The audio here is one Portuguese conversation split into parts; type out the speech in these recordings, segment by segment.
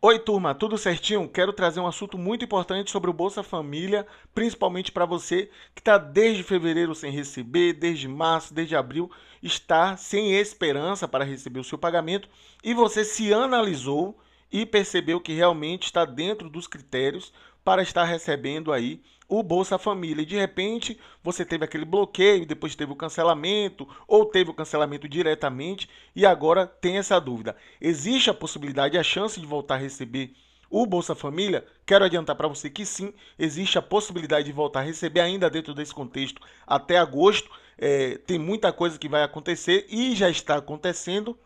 Oi, turma, tudo certinho? Quero trazer um assunto muito importante sobre o Bolsa Família, principalmente para você que está desde fevereiro sem receber, desde março, desde abril, está sem esperança para receber o seu pagamento e você se analisou e percebeu que realmente está dentro dos critérios para estar recebendo aí o Bolsa Família. E de repente você teve aquele bloqueio, depois teve o cancelamento, ou teve o cancelamento diretamente, e agora tem essa dúvida. Existe a possibilidade, a chance de voltar a receber o Bolsa Família? Quero adiantar para você que sim, existe a possibilidade de voltar a receber ainda dentro desse contexto até agosto. É, tem muita coisa que vai acontecer e já está acontecendo.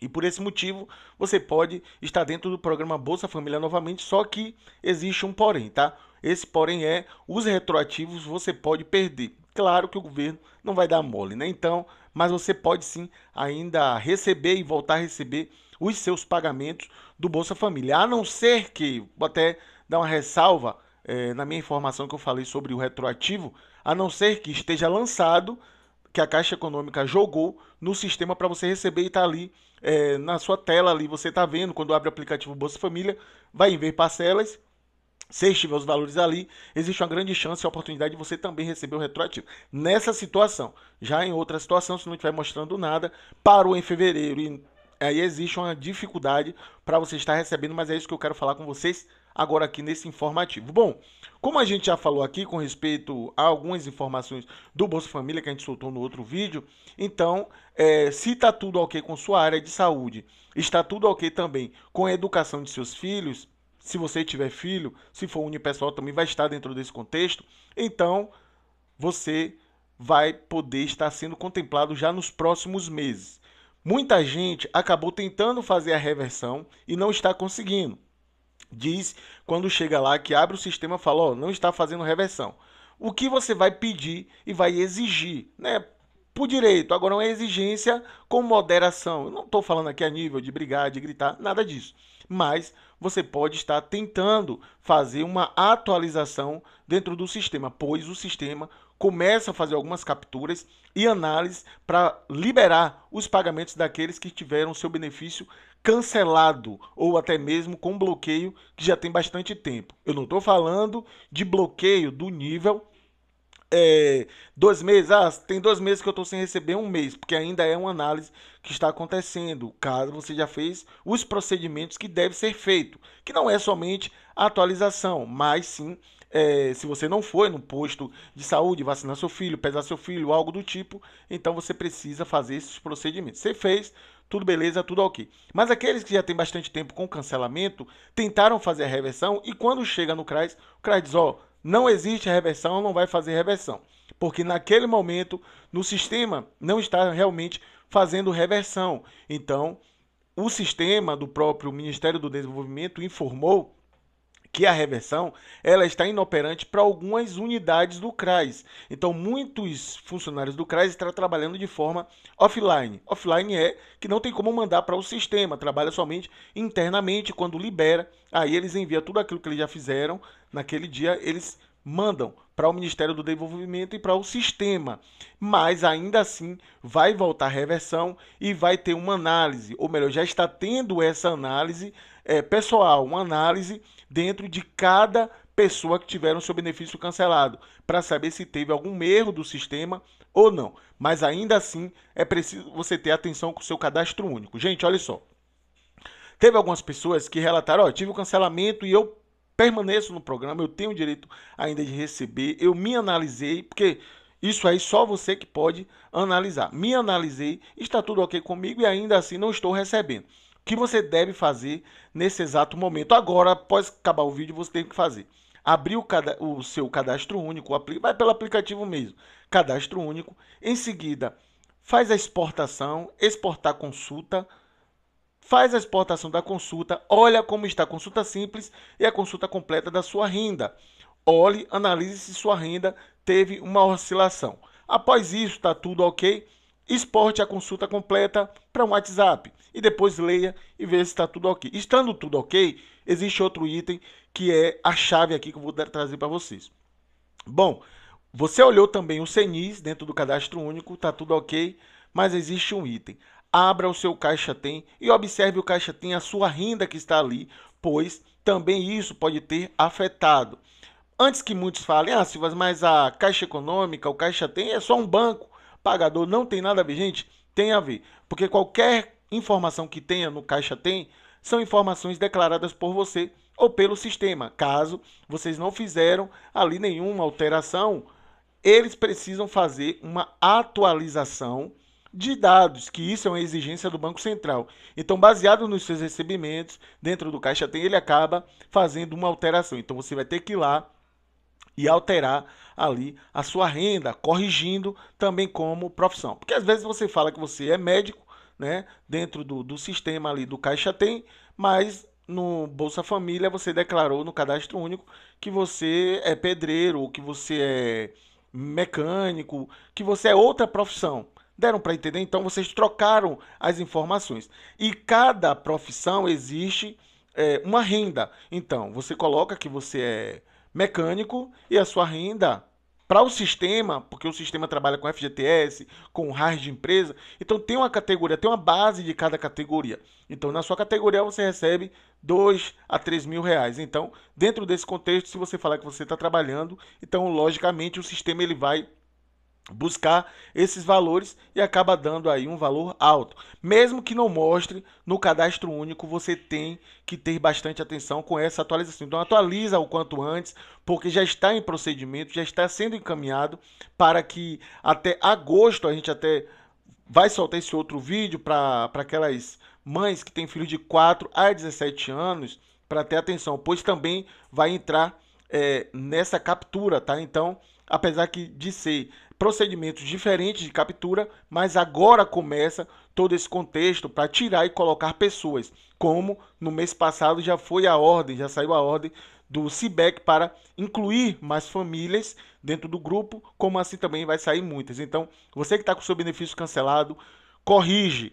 E por esse motivo, você pode estar dentro do programa Bolsa Família novamente, só que existe um porém, tá? Esse porém é os retroativos você pode perder. Claro que o governo não vai dar mole, né? Então, mas você pode sim ainda receber e voltar a receber os seus pagamentos do Bolsa Família. A não ser que, vou até dar uma ressalva é, na minha informação que eu falei sobre o retroativo, a não ser que esteja lançado que a Caixa Econômica jogou no sistema para você receber e tá ali é, na sua tela ali, você tá vendo quando abre o aplicativo Bolsa Família, vai ver parcelas. Se estiver os valores ali, existe uma grande chance e oportunidade de você também receber o retroativo. Nessa situação, já em outra situação, se não estiver mostrando nada, parou em fevereiro e aí existe uma dificuldade para você estar recebendo, mas é isso que eu quero falar com vocês agora aqui nesse informativo. Bom, como a gente já falou aqui com respeito a algumas informações do Bolsa Família que a gente soltou no outro vídeo, então, é, se está tudo ok com sua área de saúde, está tudo ok também com a educação de seus filhos, se você tiver filho, se for unipessoal também vai estar dentro desse contexto, então você vai poder estar sendo contemplado já nos próximos meses. Muita gente acabou tentando fazer a reversão e não está conseguindo diz quando chega lá que abre o sistema falou fala, oh, não está fazendo reversão. O que você vai pedir e vai exigir, né? Por direito, agora uma exigência com moderação. Eu não estou falando aqui a nível de brigar, de gritar, nada disso. Mas você pode estar tentando fazer uma atualização dentro do sistema, pois o sistema começa a fazer algumas capturas e análises para liberar os pagamentos daqueles que tiveram seu benefício cancelado ou até mesmo com bloqueio que já tem bastante tempo. Eu não estou falando de bloqueio do nível é, dois meses, ah, tem dois meses que eu estou sem receber um mês, porque ainda é uma análise que está acontecendo, caso você já fez os procedimentos que deve ser feito, que não é somente a atualização, mas sim é, se você não foi no posto de saúde vacinar seu filho, pesar seu filho, algo do tipo, então você precisa fazer esses procedimentos. Você fez, tudo beleza, tudo ok. Mas aqueles que já têm bastante tempo com cancelamento tentaram fazer a reversão e quando chega no CRAS, o CRAS diz: ó, oh, não existe reversão, não vai fazer reversão. Porque naquele momento, no sistema, não está realmente fazendo reversão. Então, o sistema do próprio Ministério do Desenvolvimento informou que a reversão ela está inoperante para algumas unidades do CRAS. Então, muitos funcionários do CRAS estão trabalhando de forma offline. Offline é que não tem como mandar para o sistema, trabalha somente internamente. Quando libera, aí eles enviam tudo aquilo que eles já fizeram naquele dia, eles mandam para o Ministério do Desenvolvimento e para o sistema. Mas ainda assim vai voltar reversão e vai ter uma análise, ou melhor, já está tendo essa análise é, pessoal, uma análise dentro de cada pessoa que tiveram seu benefício cancelado, para saber se teve algum erro do sistema ou não. Mas ainda assim, é preciso você ter atenção com o seu cadastro único. Gente, olha só. Teve algumas pessoas que relataram: ó, oh, tive o um cancelamento e eu permaneço no programa, eu tenho o direito ainda de receber, eu me analisei, porque isso aí só você que pode analisar. Me analisei, está tudo ok comigo e ainda assim não estou recebendo que você deve fazer nesse exato momento. Agora, após acabar o vídeo, você tem que fazer. Abrir o, cada, o seu cadastro único, vai pelo aplicativo mesmo, cadastro único. Em seguida, faz a exportação, exportar consulta, faz a exportação da consulta, olha como está a consulta simples e a consulta completa da sua renda. Olhe, analise se sua renda teve uma oscilação. Após isso, está tudo ok? Exporte a consulta completa para o WhatsApp e depois leia e veja se está tudo ok. Estando tudo ok, existe outro item que é a chave aqui que eu vou trazer para vocês. Bom, você olhou também o CENIS dentro do cadastro único, está tudo ok, mas existe um item. Abra o seu Caixa Tem e observe o Caixa Tem, a sua renda que está ali, pois também isso pode ter afetado. Antes que muitos falem, ah, Silvas, mas a Caixa Econômica, o Caixa Tem é só um banco, pagador, não tem nada a ver, gente, tem a ver. Porque qualquer informação que tenha no caixa tem são informações declaradas por você ou pelo sistema. Caso vocês não fizeram ali nenhuma alteração, eles precisam fazer uma atualização de dados, que isso é uma exigência do Banco Central. Então, baseado nos seus recebimentos, dentro do Caixa Tem, ele acaba fazendo uma alteração. Então, você vai ter que ir lá e alterar ali a sua renda, corrigindo também como profissão. Porque às vezes você fala que você é médico, né? Dentro do, do sistema ali do Caixa Tem, mas no Bolsa Família você declarou no cadastro único que você é pedreiro, que você é mecânico, que você é outra profissão. Deram para entender? Então vocês trocaram as informações. E cada profissão existe é, uma renda. Então você coloca que você é mecânico e a sua renda para o sistema, porque o sistema trabalha com FGTS, com RAS de empresa, então tem uma categoria, tem uma base de cada categoria. Então, na sua categoria, você recebe 2 a 3 mil reais. Então, dentro desse contexto, se você falar que você está trabalhando, então, logicamente, o sistema ele vai buscar esses valores e acaba dando aí um valor alto. Mesmo que não mostre no cadastro único, você tem que ter bastante atenção com essa atualização. Então atualiza o quanto antes, porque já está em procedimento, já está sendo encaminhado para que até agosto a gente até vai soltar esse outro vídeo para aquelas mães que têm filhos de 4 a 17 anos para ter atenção, pois também vai entrar é, nessa captura, tá? Então, apesar que de ser procedimentos diferentes de captura, mas agora começa todo esse contexto para tirar e colocar pessoas, como no mês passado já foi a ordem, já saiu a ordem do CIBEC para incluir mais famílias dentro do grupo, como assim também vai sair muitas. Então, você que está com seu benefício cancelado, corrige.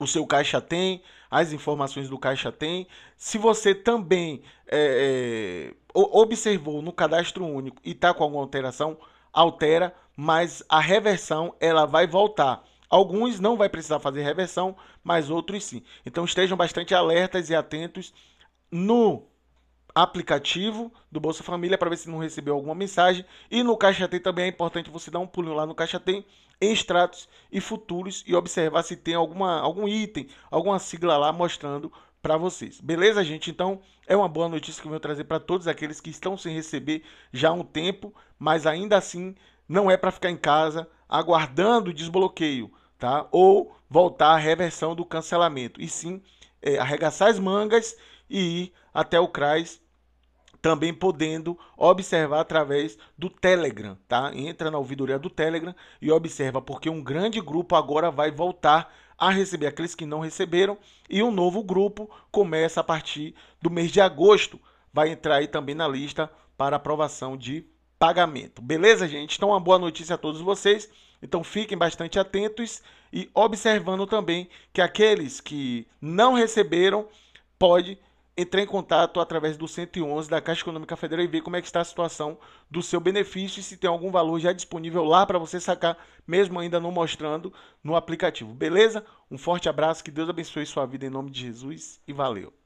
O seu caixa tem, as informações do caixa tem. Se você também é, é observou no cadastro único e está com alguma alteração, altera, mas a reversão ela vai voltar. Alguns não vai precisar fazer reversão, mas outros sim. Então estejam bastante alertas e atentos no aplicativo do Bolsa Família para ver se não recebeu alguma mensagem. E no Caixa Tem também é importante você dar um pulinho lá no Caixa Tem em extratos e futuros e observar se tem alguma, algum item, alguma sigla lá mostrando para vocês. Beleza, gente? Então, é uma boa notícia que eu venho trazer para todos aqueles que estão sem receber já há um tempo, mas ainda assim não é para ficar em casa aguardando o desbloqueio, tá? Ou voltar à reversão do cancelamento, e sim é, arregaçar as mangas e ir até o CRAS também podendo observar através do Telegram, tá? Entra na ouvidoria do Telegram e observa, porque um grande grupo agora vai voltar a receber aqueles que não receberam, e um novo grupo começa a partir do mês de agosto. Vai entrar aí também na lista para aprovação de pagamento. Beleza, gente? Então, uma boa notícia a todos vocês. Então, fiquem bastante atentos e observando também que aqueles que não receberam pode entre em contato através do 111 da Caixa Econômica Federal e ver como é que está a situação do seu benefício e se tem algum valor já disponível lá para você sacar, mesmo ainda não mostrando no aplicativo. Beleza? Um forte abraço, que Deus abençoe sua vida em nome de Jesus e valeu.